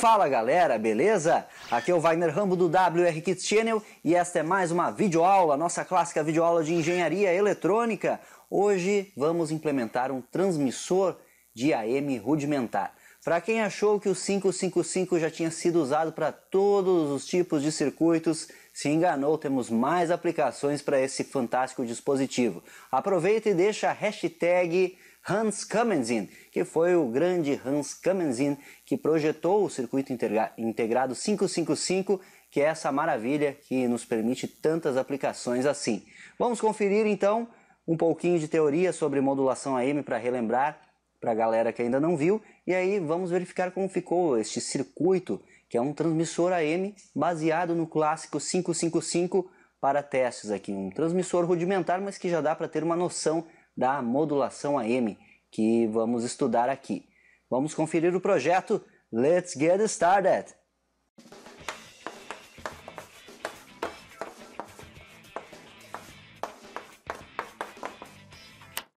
Fala galera, beleza? Aqui é o Wagner Rambo do WR Kids Channel e esta é mais uma videoaula, nossa clássica videoaula de engenharia eletrônica. Hoje vamos implementar um transmissor de AM rudimentar. Para quem achou que o 555 já tinha sido usado para todos os tipos de circuitos, se enganou, temos mais aplicações para esse fantástico dispositivo. Aproveita e deixa a hashtag Hans Kamenzin, que foi o grande Hans Kamenzin que projetou o circuito integrado 555, que é essa maravilha que nos permite tantas aplicações assim. Vamos conferir então um pouquinho de teoria sobre modulação AM para relembrar para a galera que ainda não viu, e aí vamos verificar como ficou este circuito, que é um transmissor AM baseado no clássico 555 para testes aqui, um transmissor rudimentar, mas que já dá para ter uma noção da modulação AM que vamos estudar aqui. Vamos conferir o projeto Let's Get Started!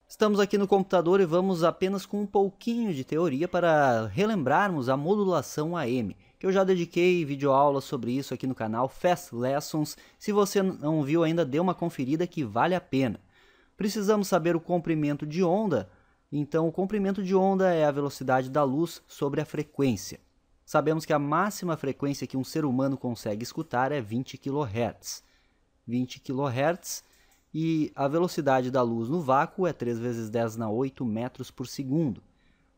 Estamos aqui no computador e vamos apenas com um pouquinho de teoria para relembrarmos a modulação AM, que eu já dediquei aula sobre isso aqui no canal Fast Lessons. Se você não viu ainda, dê uma conferida que vale a pena. Precisamos saber o comprimento de onda, então o comprimento de onda é a velocidade da luz sobre a frequência. Sabemos que a máxima frequência que um ser humano consegue escutar é 20 kHz. 20 kHz e a velocidade da luz no vácuo é 3 vezes 10 na 8 metros por segundo.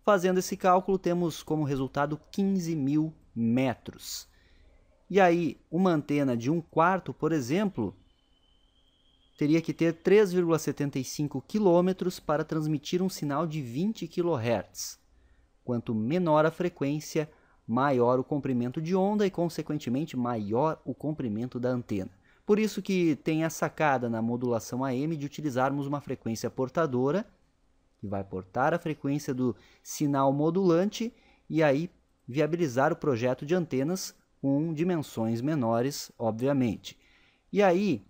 Fazendo esse cálculo, temos como resultado 15 mil metros. E aí, uma antena de um quarto, por exemplo, teria que ter 3,75 km para transmitir um sinal de 20 kHz. Quanto menor a frequência, maior o comprimento de onda e, consequentemente, maior o comprimento da antena. Por isso que tem a sacada na modulação AM de utilizarmos uma frequência portadora, que vai portar a frequência do sinal modulante e aí viabilizar o projeto de antenas com dimensões menores, obviamente. E aí,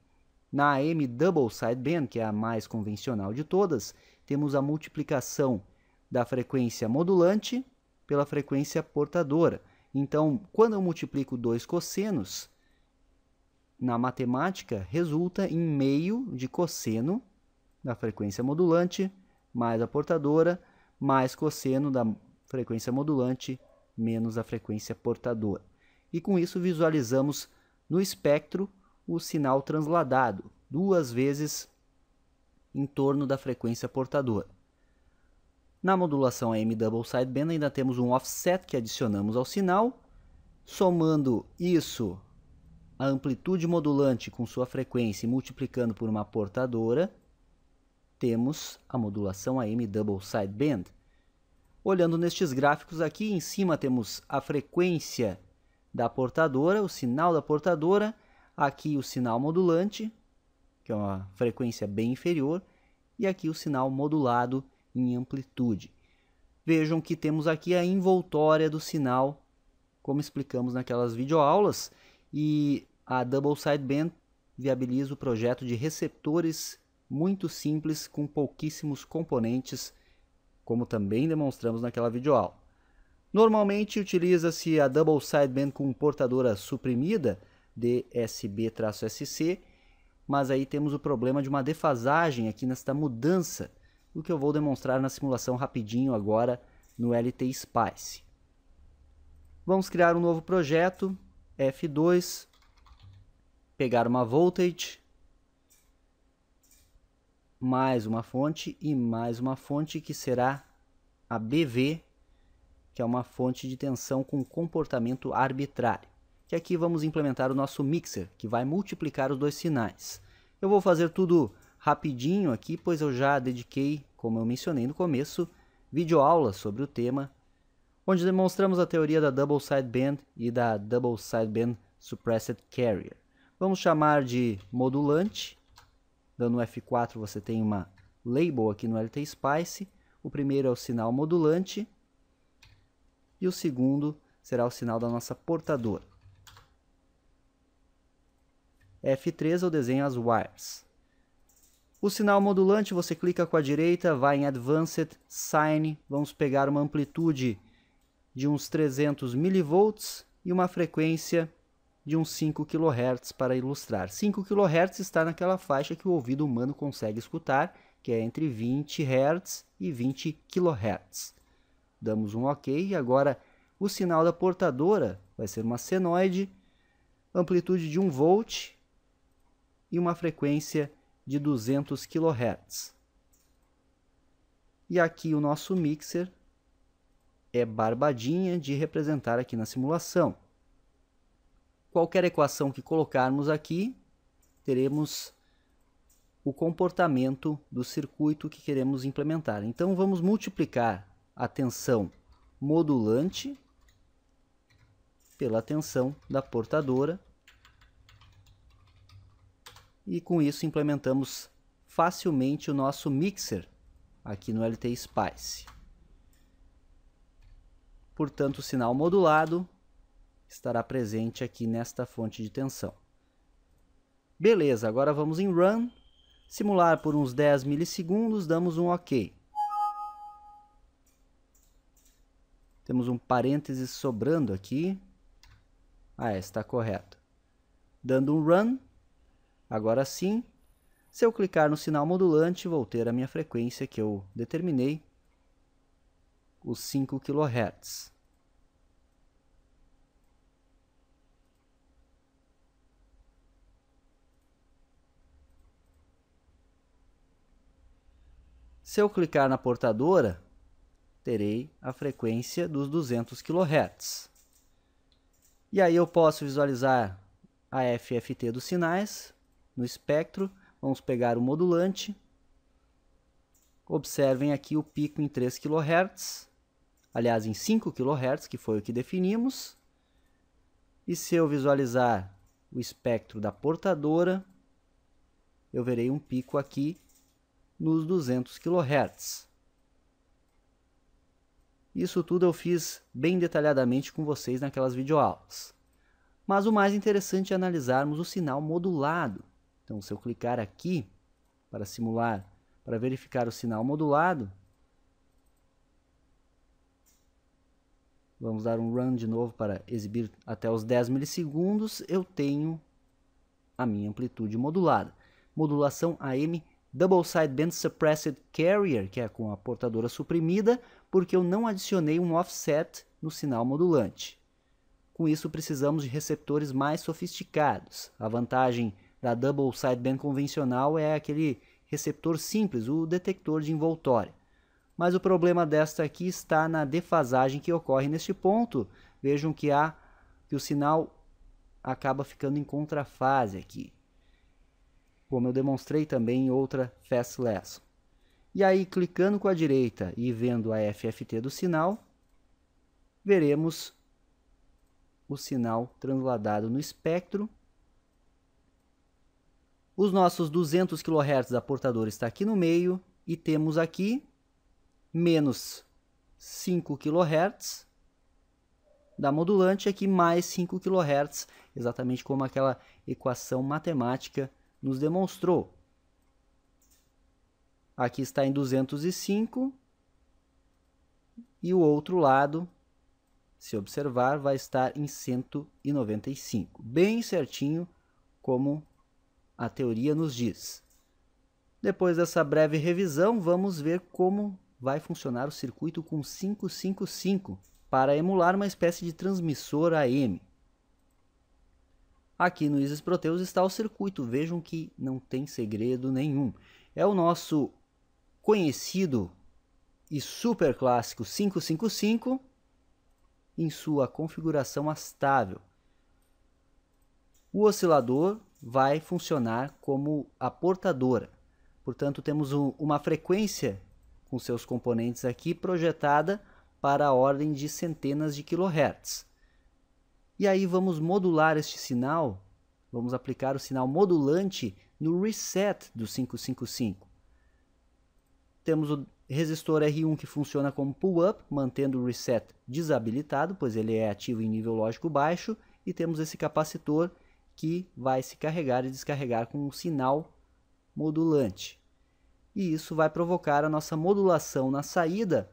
na m Double Sideband, que é a mais convencional de todas, temos a multiplicação da frequência modulante pela frequência portadora. Então, quando eu multiplico dois cossenos, na matemática resulta em meio de cosseno da frequência modulante mais a portadora mais cosseno da frequência modulante menos a frequência portadora. E com isso visualizamos no espectro o sinal transladado duas vezes em torno da frequência portadora. Na modulação AM double sideband ainda temos um offset que adicionamos ao sinal, somando isso a amplitude modulante com sua frequência e multiplicando por uma portadora, temos a modulação AM double sideband. Olhando nestes gráficos aqui, em cima temos a frequência da portadora, o sinal da portadora, Aqui o sinal modulante, que é uma frequência bem inferior, e aqui o sinal modulado em amplitude. Vejam que temos aqui a envoltória do sinal, como explicamos naquelas videoaulas, e a double sideband viabiliza o projeto de receptores muito simples com pouquíssimos componentes, como também demonstramos naquela videoaula. Normalmente utiliza-se a double sideband com portadora suprimida DSB-SC, mas aí temos o problema de uma defasagem aqui nesta mudança, o que eu vou demonstrar na simulação rapidinho agora no LT Spice. Vamos criar um novo projeto, F2, pegar uma voltage, mais uma fonte e mais uma fonte que será a BV, que é uma fonte de tensão com comportamento arbitrário que aqui vamos implementar o nosso mixer, que vai multiplicar os dois sinais. Eu vou fazer tudo rapidinho aqui, pois eu já dediquei, como eu mencionei no começo, videoaula sobre o tema, onde demonstramos a teoria da double sideband e da double sideband suppressed carrier. Vamos chamar de modulante, dando F4 você tem uma label aqui no LT Spice, o primeiro é o sinal modulante e o segundo será o sinal da nossa portadora. F3 eu desenho as wires. O sinal modulante você clica com a direita, vai em Advanced, Sign, vamos pegar uma amplitude de uns 300 mV e uma frequência de uns 5 kHz para ilustrar. 5 kHz está naquela faixa que o ouvido humano consegue escutar, que é entre 20 Hz e 20 kHz. Damos um OK e agora o sinal da portadora vai ser uma senoide, amplitude de 1 volt e uma frequência de 200 kHz. E aqui o nosso mixer é barbadinha de representar aqui na simulação. Qualquer equação que colocarmos aqui, teremos o comportamento do circuito que queremos implementar. Então vamos multiplicar a tensão modulante pela tensão da portadora e com isso implementamos facilmente o nosso mixer aqui no LT Spice. Portanto, o sinal modulado estará presente aqui nesta fonte de tensão. Beleza, agora vamos em Run, simular por uns 10 milissegundos, damos um OK. Temos um parênteses sobrando aqui. Ah, é, está correto. Dando um Run, Agora sim, se eu clicar no sinal modulante, vou ter a minha frequência que eu determinei, os 5 kHz. Se eu clicar na portadora, terei a frequência dos 200 kHz. E aí eu posso visualizar a FFT dos sinais, no espectro, vamos pegar o modulante. Observem aqui o pico em 3 kHz, aliás, em 5 kHz, que foi o que definimos. E se eu visualizar o espectro da portadora, eu verei um pico aqui nos 200 kHz. Isso tudo eu fiz bem detalhadamente com vocês naquelas videoaulas. Mas o mais interessante é analisarmos o sinal modulado, então, se eu clicar aqui para simular, para verificar o sinal modulado, vamos dar um run de novo para exibir até os 10 milissegundos, eu tenho a minha amplitude modulada. Modulação AM Double Sideband Suppressed Carrier, que é com a portadora suprimida, porque eu não adicionei um offset no sinal modulante. Com isso, precisamos de receptores mais sofisticados. A vantagem da double sideband convencional é aquele receptor simples, o detector de envoltório. Mas o problema desta aqui está na defasagem que ocorre neste ponto. Vejam que há que o sinal acaba ficando em contrafase aqui, como eu demonstrei também em outra fast lesson. E aí, clicando com a direita e vendo a FFT do sinal, veremos o sinal transladado no espectro os nossos 200 kHz da portadora está aqui no meio e temos aqui menos 5 kHz da modulante aqui mais 5 kHz, exatamente como aquela equação matemática nos demonstrou. Aqui está em 205 e o outro lado, se observar, vai estar em 195, bem certinho como a teoria nos diz. Depois dessa breve revisão, vamos ver como vai funcionar o circuito com 555 para emular uma espécie de transmissor AM. Aqui no Isis Proteus está o circuito, vejam que não tem segredo nenhum. É o nosso conhecido e super clássico 555 em sua configuração astável. O oscilador vai funcionar como a portadora. Portanto, temos um, uma frequência com seus componentes aqui projetada para a ordem de centenas de kilohertz. E aí vamos modular este sinal, vamos aplicar o sinal modulante no reset do 555. Temos o resistor R1 que funciona como pull-up, mantendo o reset desabilitado, pois ele é ativo em nível lógico baixo, e temos esse capacitor que vai se carregar e descarregar com um sinal modulante. E isso vai provocar a nossa modulação na saída.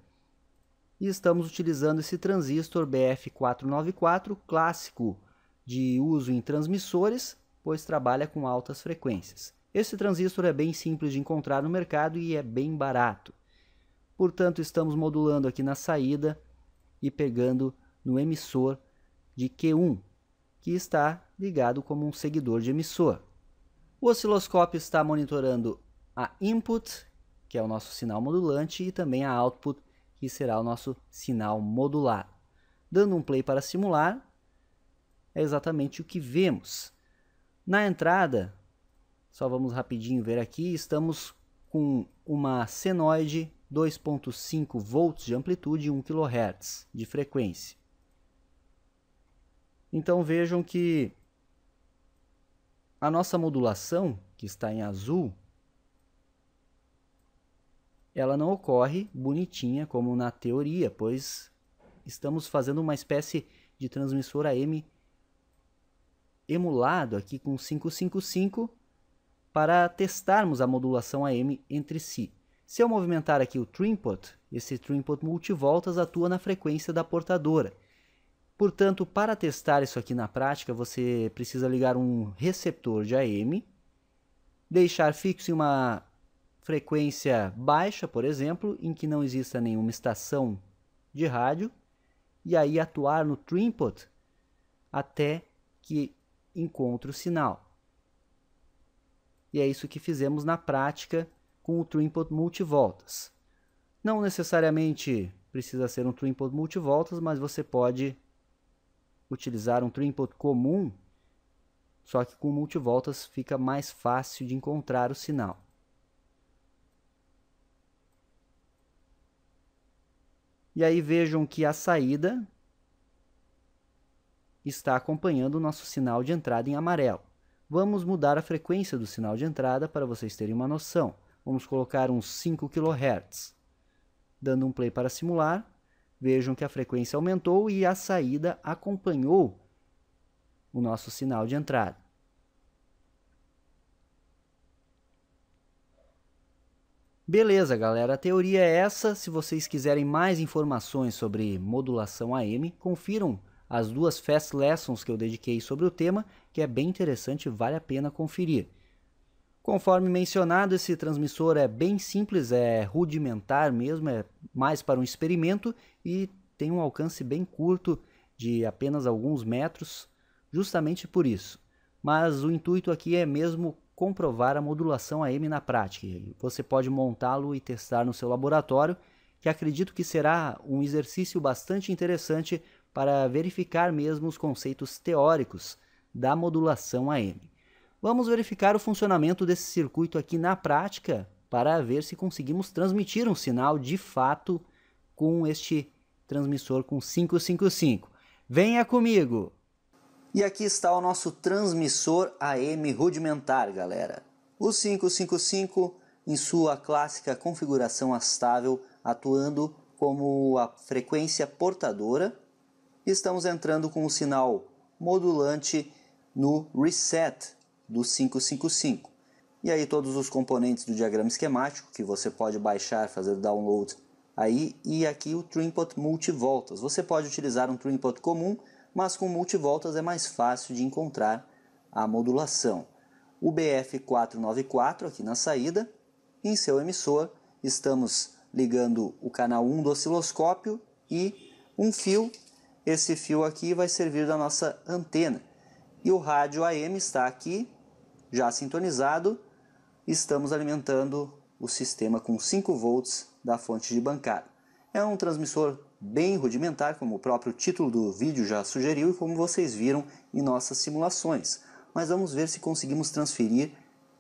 E estamos utilizando esse transistor BF494 clássico de uso em transmissores, pois trabalha com altas frequências. Esse transistor é bem simples de encontrar no mercado e é bem barato. Portanto, estamos modulando aqui na saída e pegando no emissor de Q1, que está ligado como um seguidor de emissor. O osciloscópio está monitorando a input, que é o nosso sinal modulante, e também a output, que será o nosso sinal modular. Dando um play para simular, é exatamente o que vemos. Na entrada, só vamos rapidinho ver aqui, estamos com uma senoide 2.5 volts de amplitude e 1 kHz de frequência. Então vejam que a nossa modulação, que está em azul, ela não ocorre bonitinha como na teoria, pois estamos fazendo uma espécie de transmissor AM emulado aqui com 555 para testarmos a modulação AM entre si. Se eu movimentar aqui o trimpot, esse trimpot multivoltas atua na frequência da portadora. Portanto, para testar isso aqui na prática, você precisa ligar um receptor de AM, deixar fixo em uma frequência baixa, por exemplo, em que não exista nenhuma estação de rádio, e aí atuar no trimpot até que encontre o sinal. E é isso que fizemos na prática com o trimpot multivoltas. Não necessariamente precisa ser um trimpot multivoltas, mas você pode utilizar um trim input comum, só que com multivoltas fica mais fácil de encontrar o sinal. E aí vejam que a saída está acompanhando o nosso sinal de entrada em amarelo. Vamos mudar a frequência do sinal de entrada para vocês terem uma noção. Vamos colocar uns 5 kHz. Dando um play para simular. Vejam que a frequência aumentou e a saída acompanhou o nosso sinal de entrada. Beleza, galera, a teoria é essa. Se vocês quiserem mais informações sobre modulação AM, confiram as duas Fast Lessons que eu dediquei sobre o tema, que é bem interessante, vale a pena conferir. Conforme mencionado, esse transmissor é bem simples, é rudimentar mesmo, é mais para um experimento e tem um alcance bem curto de apenas alguns metros, justamente por isso. Mas o intuito aqui é mesmo comprovar a modulação AM na prática. Você pode montá-lo e testar no seu laboratório, que acredito que será um exercício bastante interessante para verificar mesmo os conceitos teóricos da modulação AM. Vamos verificar o funcionamento desse circuito aqui na prática para ver se conseguimos transmitir um sinal de fato com este transmissor com 555. Venha comigo! E aqui está o nosso transmissor AM rudimentar, galera. O 555, em sua clássica configuração astável, atuando como a frequência portadora, estamos entrando com o sinal modulante no reset, do 555. E aí todos os componentes do diagrama esquemático que você pode baixar, fazer download aí e aqui o Trimpot multivoltas. Você pode utilizar um Trimpot comum, mas com multivoltas é mais fácil de encontrar a modulação. O BF494 aqui na saída, em seu emissor, estamos ligando o canal 1 do osciloscópio e um fio. Esse fio aqui vai servir da nossa antena. E o rádio AM está aqui já sintonizado, estamos alimentando o sistema com 5 volts da fonte de bancada. É um transmissor bem rudimentar, como o próprio título do vídeo já sugeriu e como vocês viram em nossas simulações. Mas vamos ver se conseguimos transferir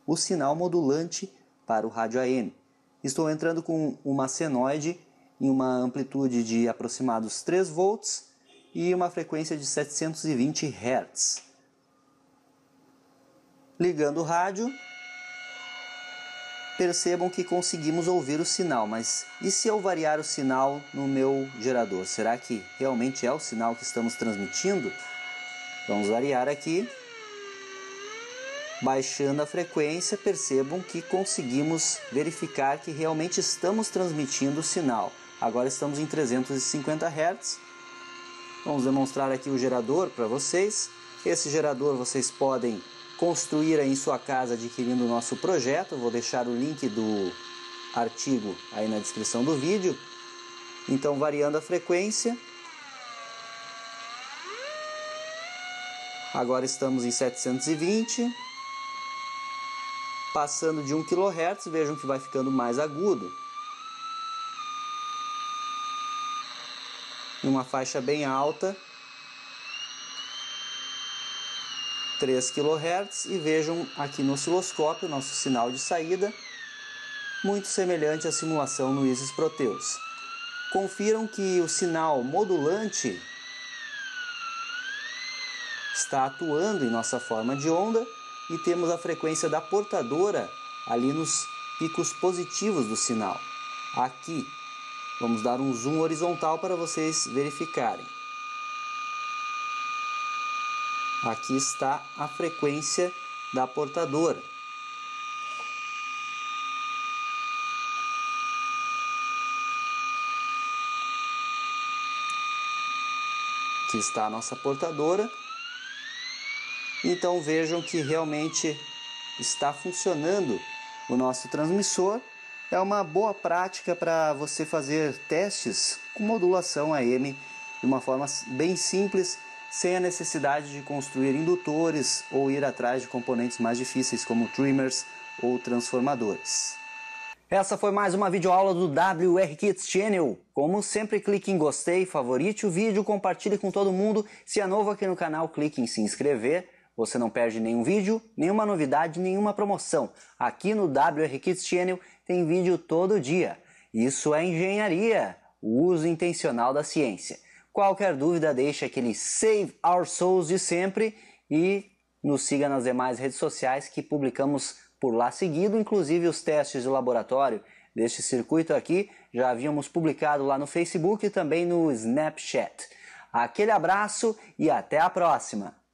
o sinal modulante para o rádio AM. Estou entrando com uma senoide em uma amplitude de aproximados 3 volts e uma frequência de 720 Hz. Ligando o rádio, percebam que conseguimos ouvir o sinal, mas e se eu variar o sinal no meu gerador? Será que realmente é o sinal que estamos transmitindo? Vamos variar aqui. Baixando a frequência, percebam que conseguimos verificar que realmente estamos transmitindo o sinal. Agora estamos em 350 Hz. Vamos demonstrar aqui o gerador para vocês. Esse gerador vocês podem construir aí em sua casa adquirindo o nosso projeto. Vou deixar o link do artigo aí na descrição do vídeo. Então, variando a frequência. Agora estamos em 720. Passando de 1 kHz, vejam que vai ficando mais agudo. Em uma faixa bem alta, 3 kHz e vejam aqui no osciloscópio nosso sinal de saída, muito semelhante à simulação no Isis Proteus. Confiram que o sinal modulante está atuando em nossa forma de onda e temos a frequência da portadora ali nos picos positivos do sinal. Aqui, vamos dar um zoom horizontal para vocês verificarem. Aqui está a frequência da portadora. Aqui está a nossa portadora. Então vejam que realmente está funcionando o nosso transmissor. É uma boa prática para você fazer testes com modulação AM de uma forma bem simples sem a necessidade de construir indutores ou ir atrás de componentes mais difíceis como trimmers ou transformadores. Essa foi mais uma videoaula do WR Kids Channel. Como sempre, clique em gostei, favorite o vídeo, compartilhe com todo mundo. Se é novo aqui no canal, clique em se inscrever. Você não perde nenhum vídeo, nenhuma novidade, nenhuma promoção. Aqui no WR Kids Channel tem vídeo todo dia. Isso é engenharia, o uso intencional da ciência. Qualquer dúvida, deixe aquele Save Our Souls de sempre e nos siga nas demais redes sociais que publicamos por lá seguido, inclusive os testes de laboratório deste circuito aqui já havíamos publicado lá no Facebook e também no Snapchat. Aquele abraço e até a próxima!